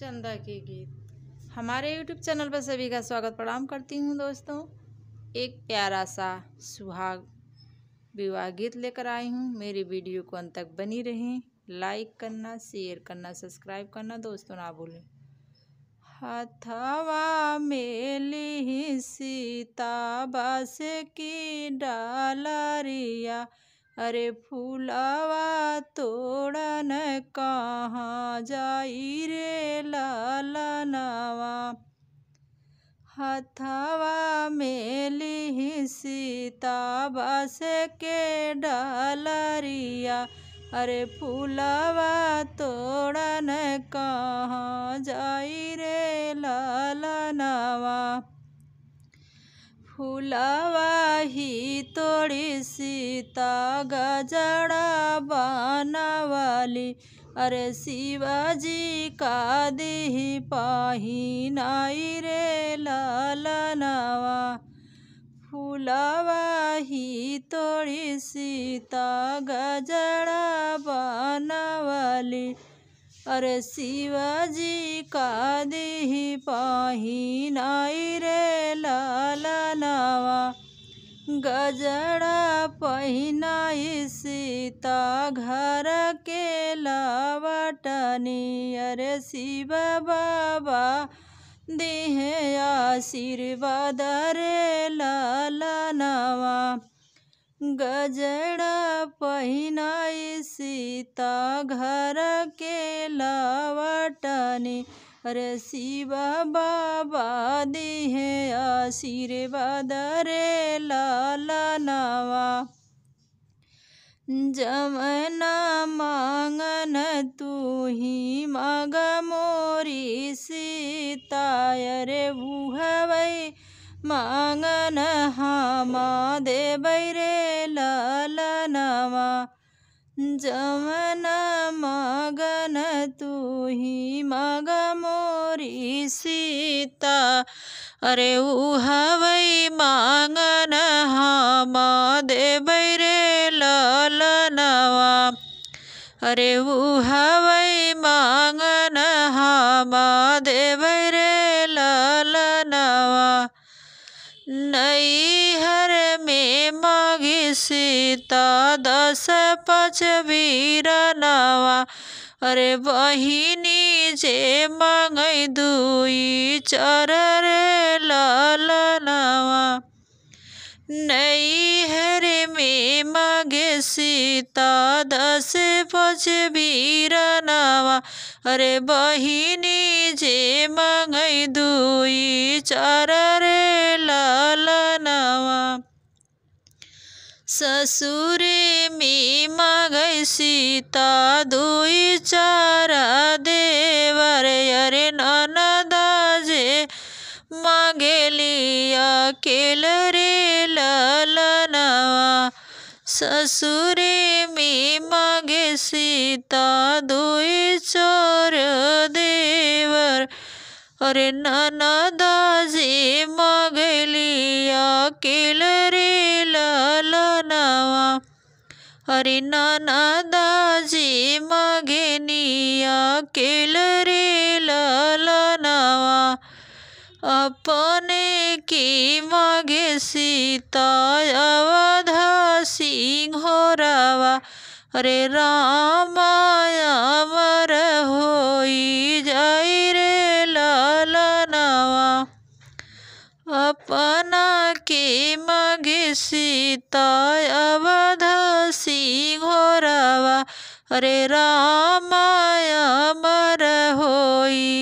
चंदा के गीत हमारे यूट्यूब चैनल पर सभी का स्वागत प्रणाम करती हूँ दोस्तों एक प्यारा सा सुहाग विवाह गीत लेकर आई हूँ मेरी वीडियो को अंत तक बनी रहें लाइक करना शेयर करना सब्सक्राइब करना दोस्तों ना भूलें हथवा मेली सीता बस की डालरिया अरे फूलावा तोड़न कहाँ जाई रे लालनवा हथवा में लिही सीता बस के डालरिया अरे फूलावा तोड़न कहाँ जाई रे लालनवा फुलावाही तोड़ी सीता गजड़ा बनवाली अरे शिवाजी का देह पाही नाई रे लालनवा फुलावाही तोड़ी सीता गजड़ा बनवाली अरे शिवाजी का देह पाही नाई रे लाला नावा गजड़ा पहनाई सीता घर के लावटनी अरे शिव बाबा देह आशीर्वाद रे लाला नावा गजड़ा पहिनाई सीता घर के लावटनी अरे शिवा बाबा दिहे आशीर्वाद रे लाला नवा जमना मांगन तू ही मग मोरी सीता अरे बुहवई मांगन हामा दे बैरे लालनमा जमन मागन तू ही माग मोरी सीता अरे ऊ हवई मांगन हामा दे बैरे लालनवा अरे ऊ हवई मांगन हामा दे नई हर में मागी सीता दस पच वीर नवा अरे बहिनी जे मांगई दुई चर रे लाल नवा नई हर में मागे सीता दस पच वीर नवा अरे बहिनी जे मांगई दुई चर रे ससुरे में मगई सीता दुई चारा देवर अरे ननदा जे मगेली अकेल रे ललनवा ससुरे में मगे सीता दुई चोर दे अरे नाना दाजी मगलिया केल रे लालनावा अरे नाना दाजी मगनिया केल रे लालनावा अपने की मगे सीता अवधा सिंह हो रवा अरे रामाया मर होई जाई रे अपना के मग सीता अवध अवधसी घोरवा अरे रामाय मर होई